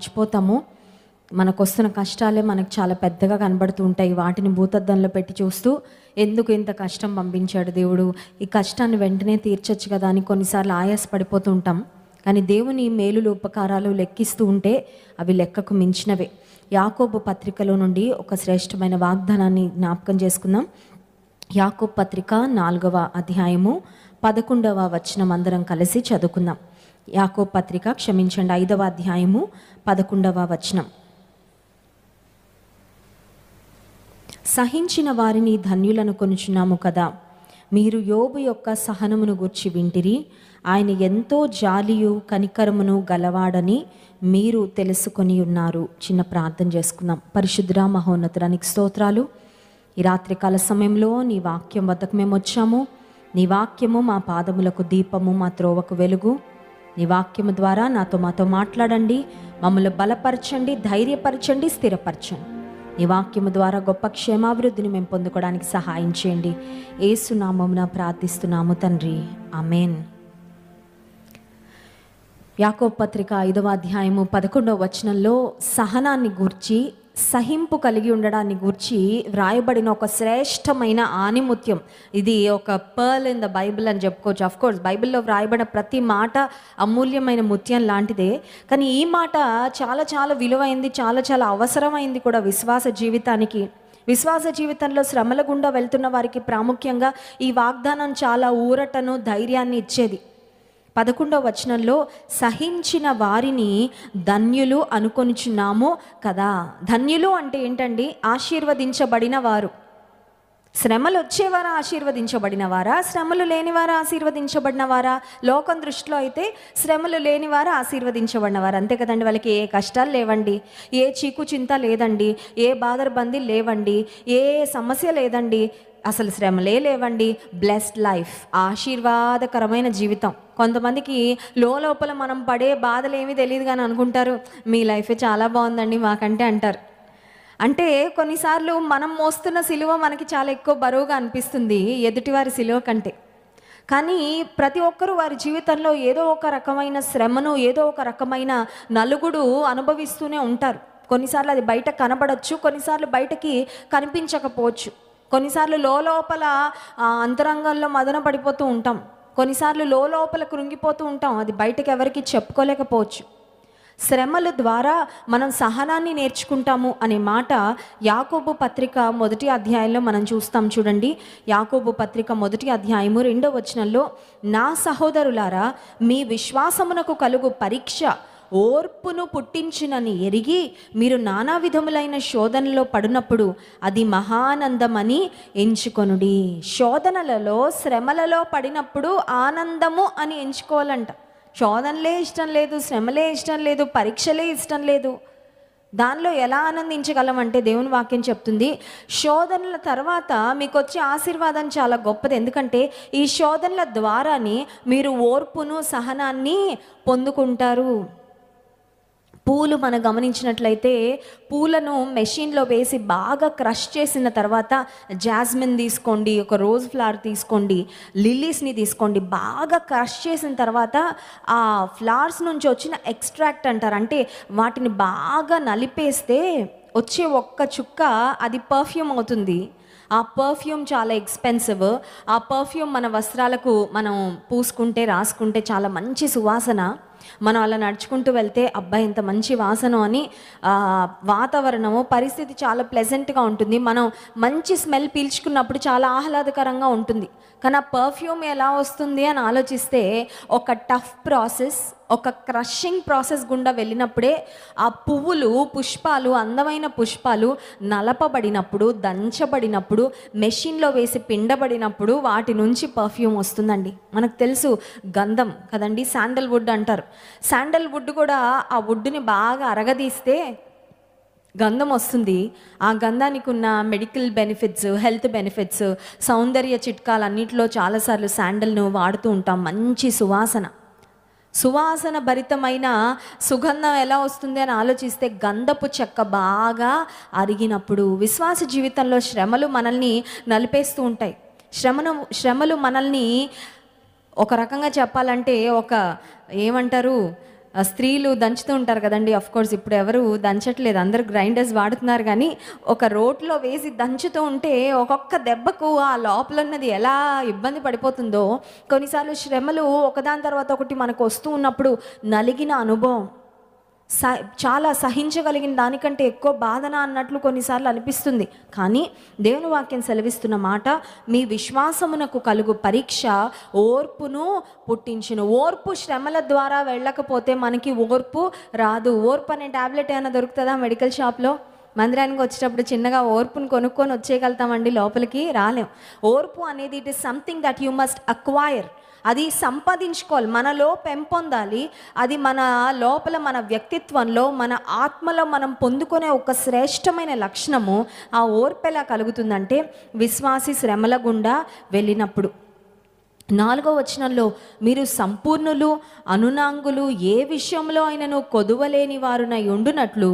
మర్చిపోతాము మనకు వస్తున్న కష్టాలే మనకు చాలా పెద్దగా కనబడుతూ ఉంటాయి వాటిని భూతద్దంలో పెట్టి చూస్తూ ఎందుకు ఇంత కష్టం పంపించాడు దేవుడు ఈ కష్టాన్ని వెంటనే తీర్చొచ్చు కదా అని కొన్నిసార్లు ఆయాస పడిపోతూ ఉంటాం కానీ దేవుని మేలులు ఉపకారాలు లెక్కిస్తూ ఉంటే అవి లెక్కకు మించినవే యాకోబు పత్రికలో నుండి ఒక శ్రేష్టమైన వాగ్దానాన్ని జ్ఞాపకం చేసుకుందాం యాకోబ్ పత్రిక నాలుగవ అధ్యాయము పదకొండవ వచనం అందరం కలిసి చదువుకుందాం యాకో పత్రిక క్షమించండి ఐదవ అధ్యాయము పదకొండవ వచనం సహించిన వారిని ధన్యులను కొనుచున్నాము కదా మీరు యోబు యొక్క సహనమును గూర్చి వింటిరి ఆయన ఎంతో జాలియు కనికరమును గలవాడని మీరు తెలుసుకొని ఉన్నారు చిన్న ప్రార్థన చేసుకుందాం పరిశుద్ర మహోన్నతురానికి స్తోత్రాలు ఈ రాత్రికాల సమయంలో నీ వాక్యం వద్దకు మేము వచ్చాము నీ వాక్యము మా పాదములకు దీపము మా త్రోవకు వెలుగు నీ వాక్యము ద్వారా నాతో మాతో మాట్లాడండి మమ్మల్ని బలపరచండి ధైర్యపరచండి స్థిరపరచండి నీ వాక్యము ద్వారా గొప్ప క్షేమాభివృద్ధిని మేము పొందుకోవడానికి సహాయం చేయండి ఏసునామమున ప్రార్థిస్తున్నాము తండ్రి అమేన్ పత్రిక ఐదవ అధ్యాయము పదకొండవ వచనంలో సహనాన్ని గూర్చి సహింపు కలిగి ఉండడాన్ని గురించి వ్రాయబడిన ఒక శ్రేష్టమైన ఆనిముత్యం ఇది ఒక పర్ల్ ఇన్ ద బైబిల్ అని చెప్పుకోవచ్చు అఫ్ కోర్స్ బైబిల్లో వ్రాయబడిన ప్రతి మాట అమూల్యమైన ముత్యం లాంటిదే కానీ ఈ మాట చాలా చాలా విలువైంది చాలా చాలా అవసరమైంది కూడా విశ్వాస జీవితానికి విశ్వాస జీవితంలో శ్రమల గుండా వెళ్తున్న వారికి ప్రాముఖ్యంగా ఈ వాగ్దానం చాలా ఊరటను ధైర్యాన్ని ఇచ్చేది పదకొండవ వచనంలో సహించిన వారిని ధన్యులు అనుకొనిచున్నాము కదా ధన్యులు అంటే ఏంటండి ఆశీర్వదించబడిన వారు శ్రమలు వచ్చేవారా ఆశీర్వదించబడిన వారా శ్రమలు లేనివారా ఆశీర్వదించబడిన వారా లోకం దృష్టిలో అయితే శ్రమలు లేనివారా ఆశీర్వదించబడిన వారు అంతే కదండి వాళ్ళకి ఏ కష్టాలు లేవండి ఏ చీకు చింత లేదండి ఏ బాధర్బంది లేవండి ఏ సమస్య లేదండి అసలు శ్రమలే లేవండి బ్లెస్డ్ లైఫ్ ఆశీర్వాదకరమైన జీవితం కొంతమందికి లోపల మనం పడే బాధలు ఏమీ తెలియదు కానీ అనుకుంటారు మీ లైఫ్ చాలా బాగుందండి మాకంటే అంటారు అంటే కొన్నిసార్లు మనం మోస్తున్న సిలువ మనకి చాలా ఎక్కువ బరువుగా అనిపిస్తుంది ఎదుటివారి సిలువ కంటే కానీ ప్రతి ఒక్కరూ వారి జీవితంలో ఏదో ఒక రకమైన శ్రమను ఏదో ఒక రకమైన నలుగుడు అనుభవిస్తూనే ఉంటారు కొన్నిసార్లు అది బయట కనబడచ్చు కొన్నిసార్లు బయటకి కనిపించకపోవచ్చు కొన్నిసార్లు లోపల అంతరంగంలో మదన పడిపోతూ ఉంటాం కొన్నిసార్లు లోపల కృంగిపోతూ ఉంటాం అది బయటకు ఎవరికి చెప్పుకోలేకపోవచ్చు శ్రమల ద్వారా మనం సహనాన్ని నేర్చుకుంటాము అనే మాట యాకోబు పత్రిక మొదటి అధ్యాయంలో మనం చూస్తాం చూడండి యాకోబు పత్రిక మొదటి అధ్యాయము రెండో వచనంలో నా సహోదరులారా మీ విశ్వాసమునకు కలుగు పరీక్ష ఓర్పును పుట్టించినని ఎరిగి మీరు నానా విధములైన శోధనలో పడినప్పుడు అది మహానందమని ఎంచుకొనుడి శోధనలలో శ్రమలలో పడినప్పుడు ఆనందము అని ఎంచుకోవాలంట శోధనలే ఇష్టం లేదు శ్రమలే ఇష్టం లేదు పరీక్షలే ఇష్టం లేదు దానిలో ఎలా ఆనందించగలం అంటే దేవుని వాక్యం చెప్తుంది శోధనల తర్వాత మీకు వచ్చే ఆశీర్వాదం చాలా గొప్పది ఎందుకంటే ఈ శోధనల ద్వారానే మీరు ఓర్పును సహనాన్ని పొందుకుంటారు పూలు మనం గమనించినట్లయితే పూలను మెషిన్లో వేసి బాగా క్రష్ చేసిన తర్వాత జాస్మిన్ తీసుకోండి ఒక రోజ్ ఫ్లవర్ తీసుకోండి లిల్లీస్ని తీసుకోండి బాగా క్రష్ చేసిన తర్వాత ఆ ఫ్లవర్స్ నుంచి వచ్చిన ఎక్స్ట్రాక్ట్ అంటారు అంటే వాటిని బాగా నలిపేస్తే వచ్చే ఒక్క చుక్క అది పర్ఫ్యూమ్ అవుతుంది ఆ పర్ఫ్యూమ్ చాలా ఎక్స్పెన్సివ్ ఆ పర్ఫ్యూమ్ మన వస్త్రాలకు మనం పూసుకుంటే రాసుకుంటే చాలా మంచి సువాసన మనం అలా నడుచుకుంటూ వెళ్తే అబ్బాయి ఇంత మంచి వాసన అని వాతావరణము పరిస్థితి చాలా ప్లెజెంట్గా ఉంటుంది మనం మంచి స్మెల్ పీల్చుకున్నప్పుడు చాలా ఆహ్లాదకరంగా ఉంటుంది కానీ ఆ పర్ఫ్యూమ్ ఎలా వస్తుంది అని ఆలోచిస్తే ఒక టఫ్ ప్రాసెస్ ఒక క్రషింగ్ ప్రాసెస్ గుండా వెళ్ళినప్పుడే ఆ పువ్వులు పుష్పాలు అందమైన పుష్పాలు నలపబడినప్పుడు దంచబడినప్పుడు మెషిన్లో వేసి పిండబడినప్పుడు వాటి నుంచి పర్ఫ్యూమ్ వస్తుందండి మనకు తెలుసు గంధం కదండి శాండల్వుడ్ అంటారు శాండల్వుడ్ కూడా ఆ వుడ్ని బాగా అరగదీస్తే గంధం వస్తుంది ఆ గంధానికి ఉన్న మెడికల్ బెనిఫిట్స్ హెల్త్ బెనిఫిట్స్ సౌందర్య చిట్కాలు అన్నింటిలో చాలాసార్లు శాండల్ను వాడుతూ ఉంటాం మంచి సువాసన సువాసన భరితమైన సుగంధం ఎలా వస్తుంది అని ఆలోచిస్తే గంధపు చెక్క బాగా అరిగినప్పుడు విశ్వాస జీవితంలో శ్రమలు మనల్ని నలిపేస్తూ ఉంటాయి శ్రమను శ్రమలు మనల్ని ఒక రకంగా చెప్పాలంటే ఒక ఏమంటారు స్త్రీలు దంచుతూ ఉంటారు కదండి అఫ్ కోర్స్ ఇప్పుడు ఎవరు దంచట్లేదు అందరూ గ్రైండర్స్ వాడుతున్నారు కానీ ఒక రోట్లో వేసి దంచుతూ ఉంటే ఒక్కొక్క దెబ్బకు ఆ లోపల ఉన్నది ఎలా ఇబ్బంది పడిపోతుందో కొన్నిసార్లు శ్రమలు ఒకదాని తర్వాత ఒకటి మనకు వస్తూ ఉన్నప్పుడు నలిగిన అనుభవం స చాలా సహించగలిగిన దానికంటే ఎక్కువ బాధన అన్నట్లు కొన్నిసార్లు అనిపిస్తుంది కానీ దేవుని వాక్యం సెలవిస్తున్న మాట మీ విశ్వాసమునకు కలుగు పరీక్ష ఓర్పును పుట్టించిన ఓర్పు శ్రమల ద్వారా వెళ్ళకపోతే మనకి ఓర్పు రాదు ఓర్పు అనే ట్యాబ్లెట్ ఏమైనా దొరుకుతుందా మెడికల్ షాప్లో మందిరానికి వచ్చేటప్పుడు చిన్నగా ఓర్పును కొనుక్కొని వచ్చేయగలుగుతామండి లోపలికి రాలేం ఓర్పు అనేది it is something that you must acquire అది సంపాదించుకోవాలి మనలో పెంపొందాలి అది మన లోపల మన వ్యక్తిత్వంలో మన ఆత్మలో మనం పొందుకునే ఒక శ్రేష్టమైన లక్షణము ఆ ఓర్పు ఎలా కలుగుతుందంటే విశ్వాసి శ్రమల గుండా వెళ్ళినప్పుడు నాలుగో వచనంలో మీరు సంపూర్ణులు అనునాంగులు ఏ విషయంలో అయినను కొదువలేని వారున ఉండునట్లు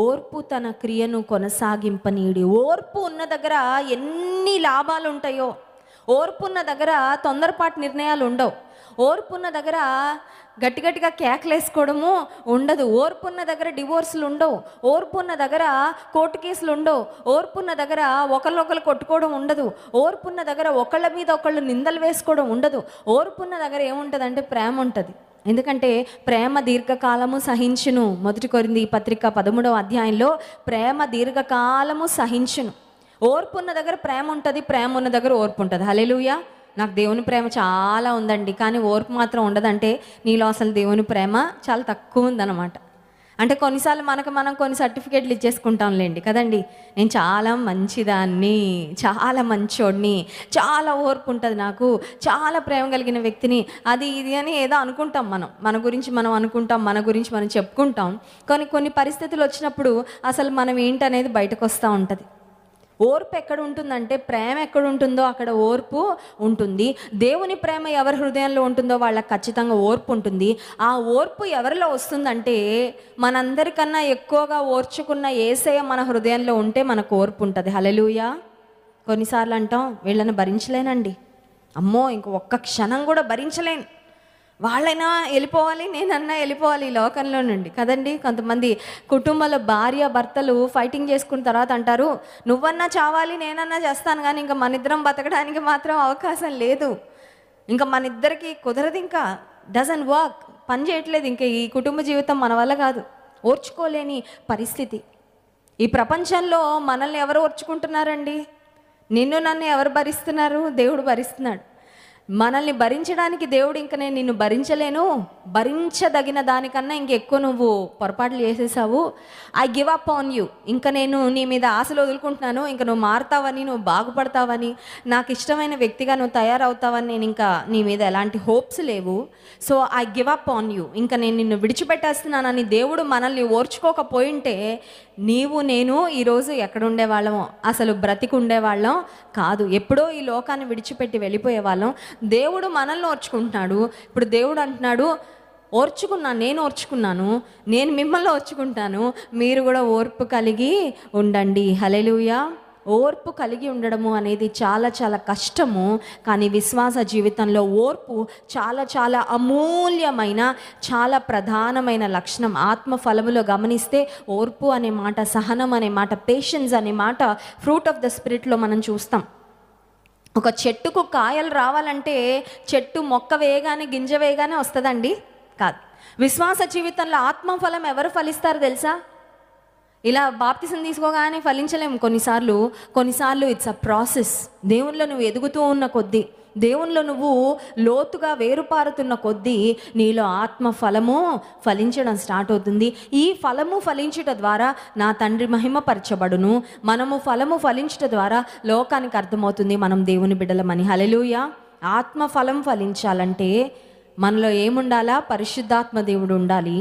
ఓర్పు తన క్రియను కొనసాగింపనీడి ఓర్పు ఉన్న దగ్గర ఎన్ని లాభాలు ఉంటాయో ఓర్పున్న దగ్గర తొందరపాటు నిర్ణయాలు ఉండవు ఓర్పున్న దగ్గర గట్టి గట్టిగా కేకలేసుకోవడము ఉండదు ఓర్పున్న దగ్గర డివోర్సులు ఉండవు ఓర్పున్న దగ్గర కోర్టు కేసులు ఉండవు ఓర్పున్న దగ్గర ఒకళ్ళొకళ్ళు కొట్టుకోవడం ఉండదు ఓర్పున్న దగ్గర ఒకళ్ళ మీద ఒకళ్ళు నిందలు వేసుకోవడం ఉండదు ఓర్పున్న దగ్గర ఏముంటుందంటే ప్రేమ ఉంటుంది ఎందుకంటే ప్రేమ దీర్ఘకాలము సహించును మొదటి కొరింది ఈ పత్రిక పదమూడవ అధ్యాయంలో ప్రేమ దీర్ఘకాలము సహించును ఓర్పు ఉన్న దగ్గర ప్రేమ ఉంటుంది ప్రేమ ఉన్న దగ్గర ఓర్పు ఉంటుంది హలేలుయా నాకు దేవుని ప్రేమ చాలా ఉందండి కానీ ఓర్పు మాత్రం ఉండదంటే నీలో అసలు దేవుని ప్రేమ చాలా తక్కువ ఉందన్నమాట అంటే కొన్నిసార్లు మనకు మనం కొన్ని సర్టిఫికేట్లు ఇచ్చేసుకుంటాంలేండి కదండి నేను చాలా మంచిదాన్ని చాలా మంచోడిని చాలా ఓర్పు ఉంటుంది నాకు చాలా ప్రేమ కలిగిన వ్యక్తిని అది ఇది అని ఏదో అనుకుంటాం మనం మన గురించి మనం అనుకుంటాం మన గురించి మనం చెప్పుకుంటాం కానీ కొన్ని పరిస్థితులు వచ్చినప్పుడు అసలు మనం ఏంటనేది బయటకు వస్తూ ఉంటుంది ఓర్పు ఎక్కడ ఉంటుందంటే ప్రేమ ఎక్కడ ఉంటుందో అక్కడ ఓర్పు ఉంటుంది దేవుని ప్రేమ ఎవరి హృదయంలో ఉంటుందో వాళ్ళకి ఖచ్చితంగా ఓర్పు ఉంటుంది ఆ ఓర్పు ఎవరిలో వస్తుందంటే మనందరికన్నా ఎక్కువగా ఓర్చుకున్న ఏసయ మన హృదయంలో ఉంటే మనకు ఓర్పు ఉంటుంది హలలుయా కొన్నిసార్లు అంటాం వీళ్ళని భరించలేనండి అమ్మో ఇంక ఒక్క క్షణం కూడా భరించలేను వాళ్ళైనా వెళ్ళిపోవాలి నేనన్నా వెళ్ళిపోవాలి ఈ లోకంలో నుండి కదండి కొంతమంది కుటుంబాల భార్య భర్తలు ఫైటింగ్ చేసుకున్న తర్వాత అంటారు నువ్వన్నా చావాలి నేనన్నా చేస్తాను కానీ ఇంకా మన ఇద్దరం బతకడానికి మాత్రం అవకాశం లేదు ఇంకా మన ఇద్దరికి కుదరదు ఇంకా డజన్ వర్క్ పని చేయట్లేదు ఇంకా ఈ కుటుంబ జీవితం మన వల్ల కాదు ఓర్చుకోలేని పరిస్థితి ఈ ప్రపంచంలో మనల్ని ఎవరు ఓర్చుకుంటున్నారండి నిన్ను నన్ను ఎవరు భరిస్తున్నారు దేవుడు భరిస్తున్నాడు మనల్ని భరించడానికి దేవుడు ఇంక నేను నిన్ను భరించలేను భరించదగిన దానికన్నా ఇంకెక్కువ నువ్వు పొరపాట్లు చేసేసావు I give up on you ఇంకా నేను నీ మీద ఆశలు వదులుకుంటున్నాను ఇంకా నువ్వు మారుతావని నువ్వు బాగుపడతావని నాకు ఇష్టమైన వ్యక్తిగా నువ్వు తయారవుతావని నేను ఇంకా నీ మీద ఎలాంటి హోప్స్ లేవు so I give up on you ఇంకా నేను నిన్ను విడిచిపెట్టేస్తున్నానని దేవుడు మనల్ని ఓర్చుకోకపోయింటే నీవు నేను ఈరోజు ఎక్కడుండేవాళ్ళము అసలు బ్రతికుండేవాళ్ళం కాదు ఎప్పుడో ఈ లోకాన్ని విడిచిపెట్టి వెళ్ళిపోయేవాళ్ళం దేవుడు మనల్ని ఓర్చుకుంటున్నాడు ఇప్పుడు దేవుడు అంటున్నాడు ఓర్చుకున్నాను నేను ఓర్చుకున్నాను నేను మిమ్మల్ని ఓర్చుకుంటాను మీరు కూడా ఓర్పు కలిగి ఉండండి హలెలుయా ఓర్పు కలిగి ఉండడము అనేది చాలా చాలా కష్టము కానీ విశ్వాస జీవితంలో ఓర్పు చాలా చాలా అమూల్యమైన చాలా ప్రధానమైన లక్షణం ఆత్మ ఫలములో గమనిస్తే ఓర్పు అనే మాట సహనం అనే మాట పేషెన్స్ అనే మాట ఫ్రూట్ ఆఫ్ ద స్పిరిట్లో మనం చూస్తాం ఒక చెట్టుకు కాయలు రావాలంటే చెట్టు మొక్క వేయగానే గింజ వేయగానే వస్తుందండి కాదు విశ్వాస జీవితంలో ఆత్మఫలం ఎవరు ఫలిస్తారు తెలుసా ఇలా బాప్తిసం తీసుకోగానే ఫలించలేము కొన్నిసార్లు కొన్నిసార్లు ఇట్స్ అ ప్రాసెస్ నువ్వు ఎదుగుతూ ఉన్న కొద్దీ దేవునిలో నువ్వు లోతుగా వేరుపారుతున్న కొద్దీ నీలో ఆత్మ ఫలము ఫలించడం స్టార్ట్ అవుతుంది ఈ ఫలము ఫలించుట ద్వారా నా తండ్రి మహిమపరచబడును మనము ఫలము ఫలించుట ద్వారా లోకానికి అర్థమవుతుంది మనం దేవుని బిడ్డలమని హలెలుయ ఆత్మ ఫలం ఫలించాలంటే మనలో ఏముండాలా పరిశుద్ధాత్మ దేవుడు ఉండాలి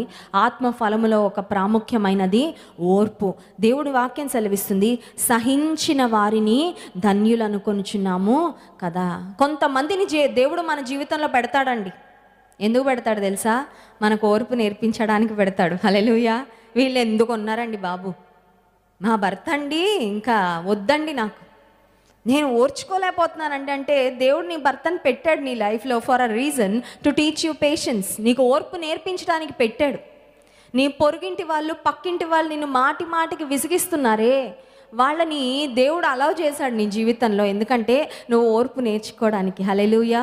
ఆత్మ ఫలములో ఒక ప్రాముఖ్యమైనది ఓర్పు దేవుడి వాక్యం సెలవిస్తుంది సహించిన వారిని ధన్యులు అనుకొనుచున్నాము కదా కొంతమందిని దేవుడు మన జీవితంలో పెడతాడండి ఎందుకు పెడతాడు తెలుసా మనకు ఓర్పు నేర్పించడానికి పెడతాడు హలెలుయా వీళ్ళు ఎందుకు ఉన్నారండి బాబు మా భర్త అండి ఇంకా వద్దండి నాకు నేను ఓర్చుకోలేకపోతున్నానండి అంటే దేవుడు నీ భర్తను పెట్టాడు నీ లైఫ్లో for a reason to teach you patience నీకు ఓర్పు నేర్పించడానికి పెట్టాడు నీ పొరుగింటి వాళ్ళు పక్కింటి వాళ్ళు నిన్ను మాటి మాటికి విసిగిస్తున్నారే వాళ్ళని దేవుడు అలౌ చేశాడు నీ జీవితంలో ఎందుకంటే నువ్వు ఓర్పు నేర్చుకోవడానికి హలెలుయా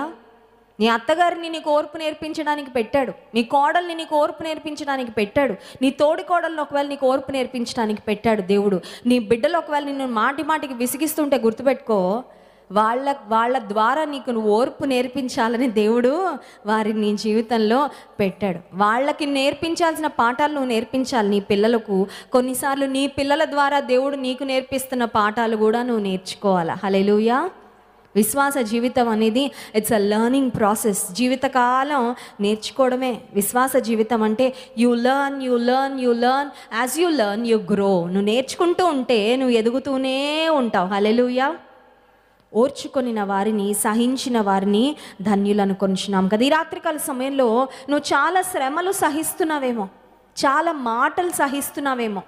నీ అత్తగారిని నీకు ఓర్పు నేర్పించడానికి పెట్టాడు నీ కోడల్ని నీకు ఓర్పు నేర్పించడానికి పెట్టాడు నీ తోడి కోడల్ని ఒకవేళ నీకు ఓర్పు నేర్పించడానికి పెట్టాడు దేవుడు నీ బిడ్డలు ఒకవేళ నిన్ను మాటి మాటికి విసిగిస్తుంటే గుర్తుపెట్టుకో వాళ్ళ వాళ్ళ ద్వారా నీకు నువ్వు ఓర్పు నేర్పించాలని దేవుడు వారిని నీ జీవితంలో పెట్టాడు వాళ్ళకి నేర్పించాల్సిన పాఠాలు నువ్వు నేర్పించాలి నీ పిల్లలకు కొన్నిసార్లు నీ పిల్లల ద్వారా దేవుడు నీకు నేర్పిస్తున్న పాఠాలు కూడా నువ్వు నేర్చుకోవాలి హలెలుయా విశ్వాస జీవితం అనేది ఇట్స్ అ లెర్నింగ్ ప్రాసెస్ జీవితకాలం నేర్చుకోవడమే విశ్వాస జీవితం అంటే you learn you learn you learn as you learn you grow నువ్వు నేర్చుకుంటూ ఉంటే నువ్వు ఎదుగుతూనే ఉంటావు హలెలుయా ఓర్చుకొనిన వారిని సహించిన వారిని ధన్యులను కొంచున్నాం కదా ఈ రాత్రికాల సమయంలో నువ్వు చాలా శ్రమలు సహిస్తున్నావేమో చాలా మాటలు సహిస్తున్నావేమో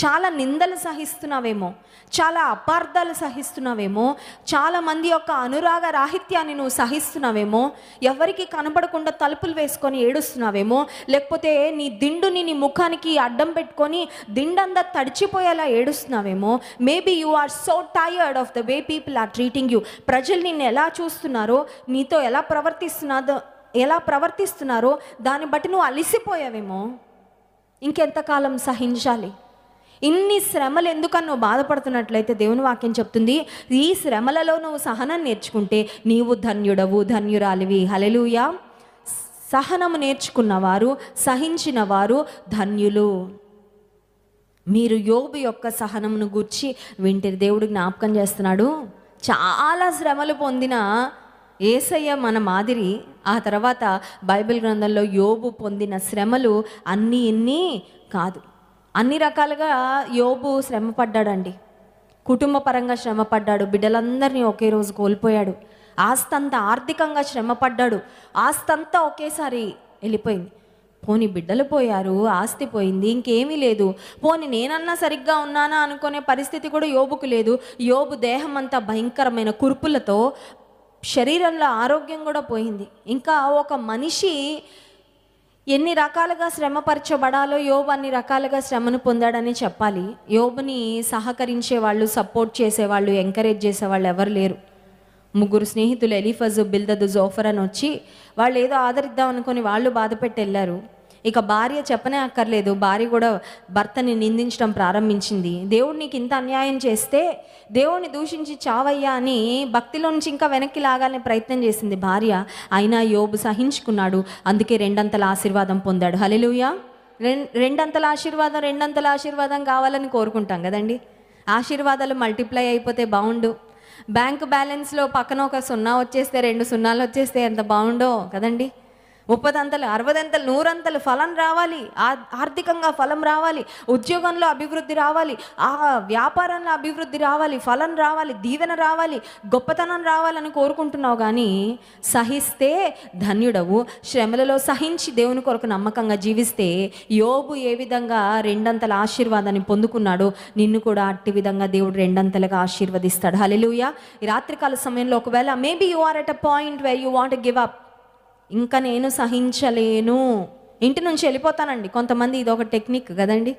చాలా నిందలు సహిస్తున్నావేమో చాలా అపార్థాలు సహిస్తున్నావేమో చాలామంది యొక్క అనురాగ రాహిత్యాన్ని నువ్వు సహిస్తున్నావేమో ఎవరికి కనపడకుండా తలుపులు వేసుకొని ఏడుస్తున్నావేమో లేకపోతే నీ దిండుని నీ ముఖానికి అడ్డం పెట్టుకొని దిండంతా తడిచిపోయేలా ఏడుస్తున్నావేమో maybe you are so tired of the way people are treating you ప్రజలు నిన్ను ఎలా చూస్తున్నారో నీతో ఎలా ప్రవర్తిస్తున్నారో ఎలా ప్రవర్తిస్తున్నారో దాన్ని బట్టి నువ్వు అలిసిపోయావేమో ఇంకెంతకాలం సహించాలి ఇన్ని శ్రమలు ఎందుకని నువ్వు బాధపడుతున్నట్లయితే దేవుని వాక్యం చెప్తుంది ఈ శ్రమలలో నువ్వు సహనం నేర్చుకుంటే నీవు ధన్యుడవు ధన్యురాలివి హలెలుయ సహనము నేర్చుకున్నవారు సహించిన వారు ధన్యులు మీరు యోగు యొక్క సహనమును గుర్చి వింటిరి దేవుడు జ్ఞాపకం చేస్తున్నాడు చాలా శ్రమలు పొందిన ఏసయ్య మన మాదిరి ఆ తర్వాత బైబిల్ గ్రంథంలో యోబు పొందిన శ్రమలు అన్నీ ఇన్ని కాదు అన్ని రకాలుగా యోబు శ్రమ పడ్డాడండి కుటుంబ పరంగా శ్రమ పడ్డాడు బిడ్డలందరినీ ఒకే రోజు కోల్పోయాడు ఆస్తంతా ఆర్థికంగా శ్రమ పడ్డాడు ఆస్తంతా ఒకేసారి వెళ్ళిపోయింది పోని బిడ్డలు పోయారు ఆస్తి పోయింది ఇంకేమీ లేదు పోని నేనన్నా సరిగ్గా ఉన్నానా అనుకునే పరిస్థితి కూడా యోబుకు లేదు యోబు దేహం అంతా భయంకరమైన కురుపులతో శరీరంలో ఆరోగ్యం కూడా పోయింది ఇంకా ఒక మనిషి ఎన్ని రకాలుగా శ్రమపరచబడాలో యోబు అన్ని రకాలుగా శ్రమను పొందాడని చెప్పాలి యోబుని సహకరించే వాళ్ళు సపోర్ట్ చేసేవాళ్ళు ఎంకరేజ్ చేసేవాళ్ళు ఎవరు లేరు ముగ్గురు స్నేహితులు ఎలిఫజు బిల్దదు జోఫర్ అని వచ్చి వాళ్ళు ఏదో ఆదరిద్దాం అనుకుని వాళ్ళు బాధపెట్టి వెళ్ళారు ఇక భార్య చెప్పనే అక్కర్లేదు భార్య కూడా భర్తని నిందించడం ప్రారంభించింది దేవుడు నీకు ఇంత అన్యాయం చేస్తే దేవుణ్ణి దూషించి చావయ్యా అని భక్తిలో నుంచి ఇంకా వెనక్కి లాగాలని ప్రయత్నం చేసింది భార్య అయినా యోబు సహించుకున్నాడు అందుకే రెండంతల ఆశీర్వాదం పొందాడు హలెలుయా రెండంతల ఆశీర్వాదం రెండంతల ఆశీర్వాదం కావాలని కోరుకుంటాం కదండి ఆశీర్వాదాలు మల్టిప్లై అయిపోతే బాగుండు బ్యాంక్ బ్యాలెన్స్లో పక్కన ఒక సున్నా వచ్చేస్తే రెండు సున్నాలు వచ్చేస్తే ఎంత బాగుండో కదండి ముప్పదంతలు అరవదంతలు నూరంతలు ఫలం రావాలి ఆర్థికంగా ఫలం రావాలి ఉద్యోగంలో అభివృద్ధి రావాలి ఆ వ్యాపారంలో అభివృద్ధి రావాలి ఫలం రావాలి దీవెన రావాలి గొప్పతనం రావాలని కోరుకుంటున్నావు కానీ సహిస్తే ధన్యుడవు శ్రమలలో సహించి దేవుని కొరకు నమ్మకంగా జీవిస్తే యోబు ఏ విధంగా రెండంతల ఆశీర్వాదాన్ని పొందుకున్నాడో నిన్ను కూడా అట్టి విధంగా దేవుడు రెండంతలుగా ఆశీర్వదిస్తాడు హలెలుయ ఈ రాత్రికాల సమయంలో ఒకవేళ maybe you are at a point where you want give up ఇంకా నేను సహించలేను ఇంటి నుంచి వెళ్ళిపోతానండి కొంతమంది ఇది ఒక టెక్నిక్ కదండి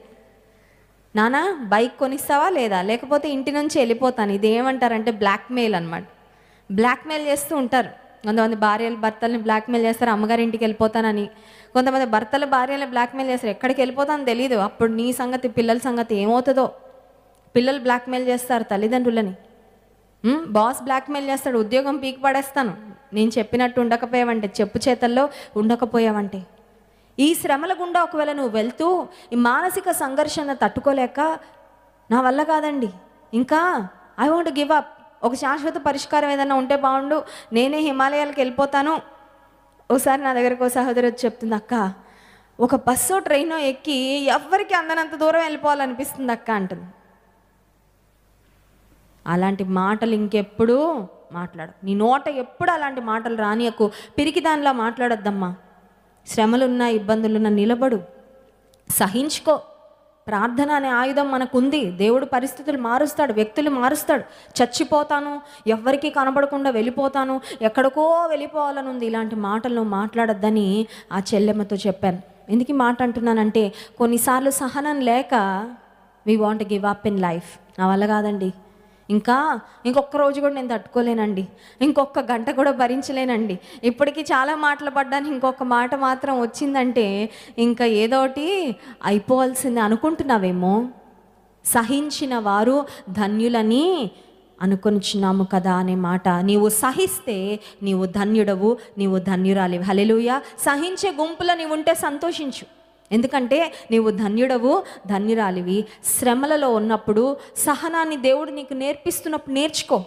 నానా బైక్ కొనిస్తావా లేదా లేకపోతే ఇంటి నుంచి వెళ్ళిపోతాను ఇది అంటే బ్లాక్మెయిల్ అనమాట బ్లాక్మెయిల్ చేస్తూ ఉంటారు కొంతమంది భార్యలు భర్తల్ని బ్లాక్మెయిల్ చేస్తారు అమ్మగారి ఇంటికి వెళ్ళిపోతానని కొంతమంది భర్తలు భార్యలు బ్లాక్మెయిల్ చేస్తారు ఎక్కడికి వెళ్ళిపోతానో తెలియదు అప్పుడు నీ సంగతి పిల్లల సంగతి ఏమవుతుందో పిల్లలు బ్లాక్మెయిల్ చేస్తారు తల్లిదండ్రులని బాస్ బ్లాక్మెయిల్ చేస్తాడు ఉద్యోగం పీకి పడేస్తాను నేను చెప్పినట్టు ఉండకపోయావంటే చెప్పు చేతల్లో ఉండకపోయావంటే ఈ శ్రమల గుండా ఒకవేళ నువ్వు వెళ్తూ ఈ మానసిక సంఘర్షణ తట్టుకోలేక నా వల్ల కాదండి ఇంకా ఐ వాంట్ గివ్ అప్ ఒక శాశ్వత పరిష్కారం ఏదైనా ఉంటే బాగుండు నేనే హిమాలయాలకు వెళ్ళిపోతాను ఒకసారి నా దగ్గరకు ఓ సహోదరు వచ్చి చెప్తుంది అక్క ఒక బస్సు ట్రైనో ఎక్కి ఎవరికి అందనంత దూరం వెళ్ళిపోవాలనిపిస్తుంది అక్క అంటుంది అలాంటి మాటలు ఇంకెప్పుడు మాట్లాడు నీ నోట ఎప్పుడు అలాంటి మాటలు రానియకు పిరికి దానిలా మాట్లాడొద్దమ్మా శ్రమలున్నా ఇబ్బందులున్నా నిలబడు సహించుకో ప్రార్థన అనే ఆయుధం మనకుంది దేవుడు పరిస్థితులు మారుస్తాడు వ్యక్తులు మారుస్తాడు చచ్చిపోతాను ఎవ్వరికీ కనబడకుండా వెళ్ళిపోతాను ఎక్కడికో వెళ్ళిపోవాలని ఉంది ఇలాంటి మాటలను మాట్లాడొద్దని ఆ చెల్లెమ్మతో చెప్పాను ఎందుకు మాట అంటున్నానంటే కొన్నిసార్లు సహనం లేక we want give up in life నా వల్ల కాదండి ఇంకా ఇంకొక రోజు కూడా నేను తట్టుకోలేనండి ఇంకొక గంట కూడా భరించలేనండి ఇప్పటికీ చాలా మాటలు పడ్డాను ఇంకొక మాట మాత్రం వచ్చిందంటే ఇంకా ఏదోటి అయిపోవాల్సింది అనుకుంటున్నావేమో సహించిన వారు ధన్యులని అనుకొనిచున్నాము కదా అనే మాట నీవు సహిస్తే నీవు ధన్యుడవు నీవు ధన్యురాలి హలెలుయ సహించే గుంపులో నీవుంటే సంతోషించు ఎందుకంటే నీవు ధన్యుడవు ధన్యురాలివి శ్రమలలో ఉన్నప్పుడు సహనాన్ని దేవుడు నీకు నేర్పిస్తున్నప్పుడు నేర్చుకో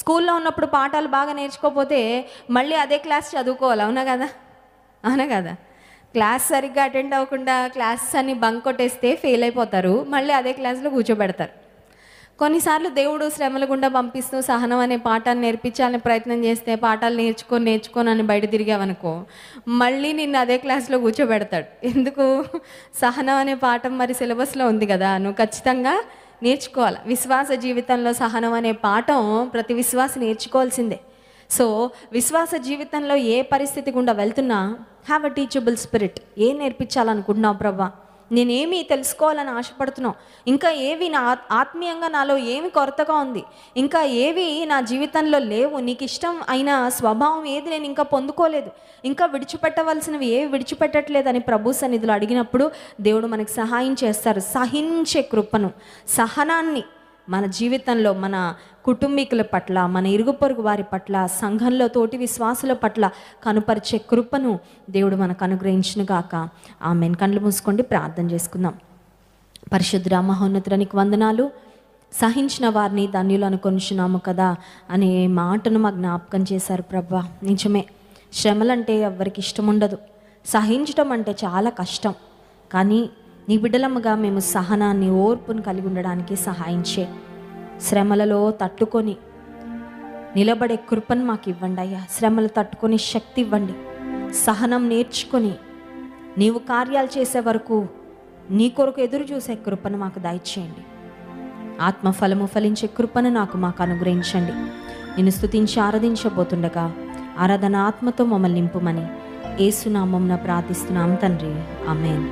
స్కూల్లో ఉన్నప్పుడు పాఠాలు బాగా నేర్చుకోకపోతే మళ్ళీ అదే క్లాస్ చదువుకోవాలి అవునా కదా అవునా కదా క్లాస్ సరిగ్గా అటెండ్ అవ్వకుండా క్లాస్ అన్ని బంక్ కొట్టేస్తే ఫెయిల్ అయిపోతారు మళ్ళీ అదే క్లాస్లో కూర్చోబెడతారు కొన్నిసార్లు దేవుడు శ్రమల గుండా పంపిస్తూ సహనం అనే పాఠాన్ని నేర్పించాలని ప్రయత్నం చేస్తే పాఠాలు నేర్చుకొని నేర్చుకొని అని బయట తిరిగావనుకో మళ్ళీ నిన్ను అదే క్లాస్లో కూర్చోబెడతాడు ఎందుకు సహనం అనే పాఠం మరి సిలబస్లో ఉంది కదా నువ్వు ఖచ్చితంగా నేర్చుకోవాలి విశ్వాస జీవితంలో సహనం అనే పాఠం ప్రతి విశ్వాస నేర్చుకోవాల్సిందే సో విశ్వాస జీవితంలో ఏ పరిస్థితి గుండా వెళ్తున్నా హ్యావ్ అ టీచబుల్ స్పిరిట్ ఏం నేర్పించాలనుకుంటున్నావు ప్రభా నేనేమి తెలుసుకోవాలని ఆశపడుతున్నావు ఇంకా ఏవి నా ఆత్మీయంగా నాలో ఏమి కొరతగా ఉంది ఇంకా ఏవి నా జీవితంలో లేవు నీకు ఇష్టం అయిన స్వభావం ఏది నేను ఇంకా పొందుకోలేదు ఇంకా విడిచిపెట్టవలసినవి ఏవి అని ప్రభు సన్నిధిలో అడిగినప్పుడు దేవుడు మనకు సహాయం చేస్తారు సహించే కృపను సహనాన్ని మన జీవితంలో మన కుటుంబీకుల పట్ల మన ఇరుగు పొరుగు వారి పట్ల సంఘంలో తోటి విశ్వాసుల పట్ల కనుపరిచే కృపను దేవుడు మనకు అనుగ్రహించిన గాక ఆమె కండ్లు మూసుకోండి ప్రార్థన చేసుకుందాం పరిశుద్ధ మహోన్నతునికి వందనాలు సహించిన వారిని ధన్యులు అనుకొనిచున్నాము కదా అనే మాటను మా జ్ఞాపకం చేశారు ప్రభా నిజమే శ్రమలంటే ఎవరికి ఇష్టం ఉండదు సహించడం అంటే చాలా కష్టం కానీ నీ బిడ్డలమ్మగా మేము సహనాన్ని ఓర్పును కలిగి ఉండడానికి సహాయం చే శ్రమలలో తట్టుకొని నిలబడే కృపను మాకు ఇవ్వండి అయ్యా శ్రమలు తట్టుకొని శక్తి ఇవ్వండి సహనం నేర్చుకొని నీవు కార్యాలు చేసే వరకు నీ కొరకు ఎదురు చూసే కృపను మాకు దయచేయండి ఆత్మఫలము ఫలించే కృపను నాకు మాకు అనుగ్రహించండి నిన్ను స్థుతించి ఆరాధించబోతుండగా ఆరాధన ఆత్మతో మమ్మల్ని నింపుమని ఏసునామం ప్రార్థిస్తున్నాం తండ్రి అమేన్